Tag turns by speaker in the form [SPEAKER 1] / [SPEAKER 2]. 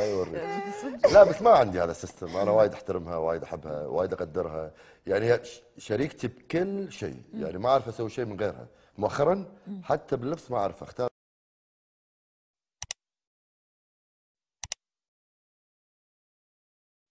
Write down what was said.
[SPEAKER 1] الله يوريك آه، لا بس ما عندي هذا السيستم انا وايد احترمها وايد احبها وايد اقدرها يعني هي شريكتي بكل شيء يعني ما اعرف اسوي شيء من غيرها مؤخرا حتى باللبس ما اعرف اختار